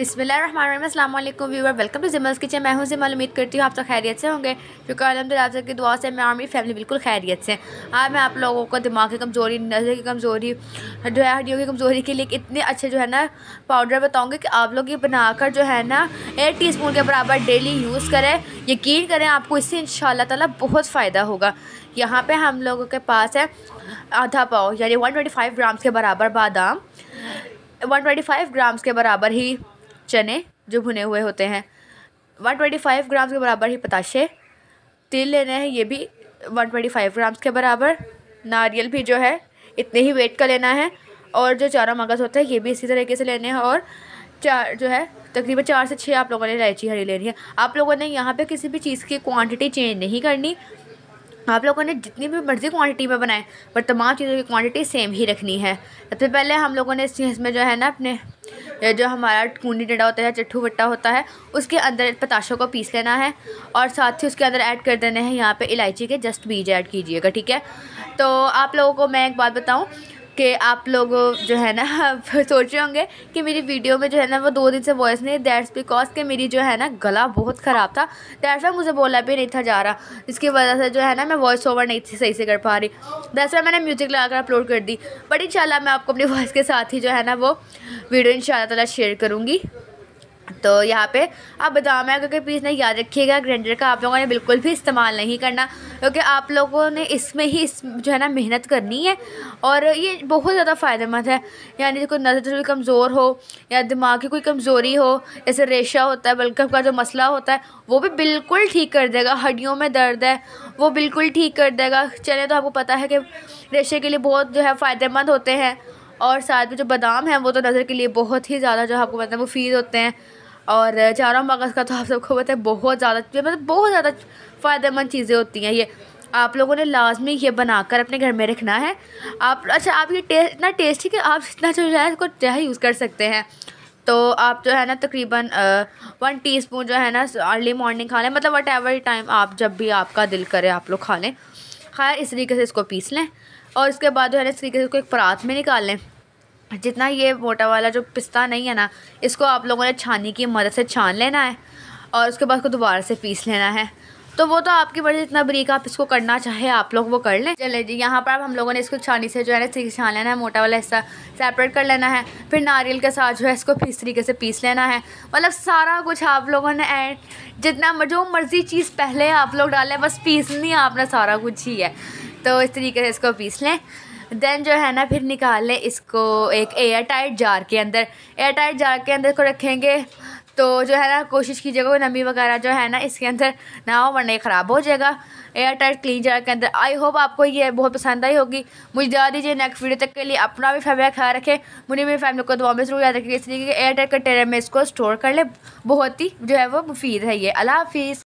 बिसमीम अल्लाम viewer welcome to Jimal's kitchen मैं हूं जिमल उम्मीद करती हूँ आप सब खैरियत से होंगे क्योंकि अलहमदिल्ला आप सबकी दुआ से मैं और मेरी फैमिली बिल्कुल खैरियत से आज मैं आप लोगों को दिमाग की कमज़ोरी नज़र की कमज़ोरी जो है हड्डियों की कमज़ोरी के लिए इतने अच्छे जो है ना पाउडर बताऊँगी कि आप लोग ये बनाकर जो है ना एक टी स्पून के बराबर डेली यूज़ करें यकीन करें आपको इससे इन ताला बहुत फ़ायदा होगा यहाँ पर हम लोगों के पास है आधा पाव यानी वन ट्वेंटी फाइव ग्राम्स के बराबर बादाम वन ट्वेंटी फाइव ग्राम्स के बराबर ही चने जो भुने हुए होते हैं वन ट्वेंटी फाइव ग्राम्स के बराबर ही पताशे तिल लेने हैं ये भी वन ट्वेंटी फाइव ग्राम्स के बराबर नारियल भी जो है इतने ही वेट का लेना है और जो चारों मगज़ होता है ये भी इसी तरीके से लेने हैं और चार जो है तकरीबन चार से छः आप लोगों ने इलायची हरी लेनी है आप लोगों ने यहाँ पे किसी भी चीज़ की क्वांटिटी चेंज नहीं करनी आप लोगों ने जितनी भी मर्ज़ी क्वांटिटी में बनाए पर तमाम चीज़ों की क्वांटिटी सेम ही रखनी है सबसे पहले हम लोगों ने इसमें जो है ना अपने या जो हमारा कूनी डंडा होता है चट्ठू बट्टा होता है उसके अंदर पताशों को पीस लेना है और साथ ही उसके अंदर ऐड कर देने हैं यहाँ पे इलायची के जस्ट बीज ऐड कीजिएगा ठीक है तो आप लोगों को मैं एक बात बताऊँ कि आप लोग जो है ना सोच रहे होंगे कि मेरी वीडियो में जो है ना वो दो दिन से वॉइस नहीं दैट्स बिकॉज कि मेरी जो है ना गला बहुत ख़राब था दैट्स वाई मुझे बोला भी नहीं था जा रहा जिसकी वजह से जो है ना मैं वॉइस ओवर नहीं सही से कर पा रही दैट्स वाई मैंने म्यूज़िक लगा अपलोड कर दी बट इन मैं आपको अपनी वॉइस के साथ ही जो है ना वो वीडियो इन शाला शेयर करूँगी तो यहाँ पे आप बादाम है क्योंकि प्लीज़ ना याद रखिएगा ग्राइंडर का आप लोगों ने बिल्कुल भी इस्तेमाल नहीं करना क्योंकि आप लोगों ने इसमें ही इस जो है ना मेहनत करनी है और ये बहुत ज़्यादा फ़ायदेमंद है यानी कोई नज़र थोड़ी कमज़ोर हो या दिमाग की कोई कमज़ोरी हो जैसे रेशा होता है बल्कि का जो मसला होता है वो भी बिल्कुल ठीक कर देगा हड्डियों में दर्द है वो बिल्कुल ठीक कर देगा चले तो आपको पता है कि रेशे के लिए बहुत जो है फ़ायदेमंद होते हैं और साथ में जो बादाम हैं वो तो नज़र के लिए बहुत ही ज़्यादा जो आपको मतलब मुफीद होते हैं और चारा मगज़ का तो आप सबको पता है बहुत ज़्यादा मतलब बहुत ज़्यादा फ़ायदेमंद चीज़ें होती हैं ये आप लोगों ने लाजमी ये बनाकर अपने घर में रखना है आप अच्छा आप ये टेस्ट इतना टेस्टी कि आप जितना जो है इसको चाहे यूज़ कर सकते हैं तो आप जो है ना तकरीबन वन टीस्पून जो है ना अर्ली मॉर्निंग खा लें मतलब वट एवर टाइम आप जब भी आपका दिल करे आप लोग खा लें खैर इस तरीके से इसको पीस लें और इसके बाद जो है ना इस तरीके से इसको एक परात में निकाल लें जितना ये मोटा वाला जो पिस्ता नहीं है ना इसको आप लोगों ने छानी की मदद से छान लेना है और उसके बाद उसको दोबारा से पीस लेना है तो वो तो आपकी वजह जितना बरीक आप इसको करना चाहे आप लोग वो कर लें चले जी यहाँ पर अब हम लोगों ने इसको छानी से जो है ना छान लेना है मोटा वाला हिस्सा सेपरेट कर लेना है फिर नारियल के साथ जो है इसको इस तरीके से पीस लेना है मतलब सारा कुछ आप लोगों ने एंड जितना जो मर्ज़ी चीज़ पहले आप लोग डालें बस पीसनी आपने सारा कुछ ही है तो इस तरीके से इसको पीस लें देन जो है ना फिर निकाल लें इसको एक एयर टाइट जार के अंदर एयर टाइट जार के अंदर को रखेंगे तो जो है ना कोशिश कीजिएगा वो नमी वगैरह जो है ना इसके अंदर ना हो वरना ख़राब हो जाएगा एयर टाइट क्लीन जार के अंदर आई होप आपको ये बहुत पसंद आई होगी मुझे दवा दीजिए नेक्स्ट वीडियो तक के लिए अपना भी फैमिली ख्याल रखें मुझे मेरी फैमिली को दुआ में जरूर याद रखेंगे इसलिए कि एयर टाइट कंटेनर में इसको स्टोर कर ले बहुत ही जो है वो मुफीद है ये अला हाफिज़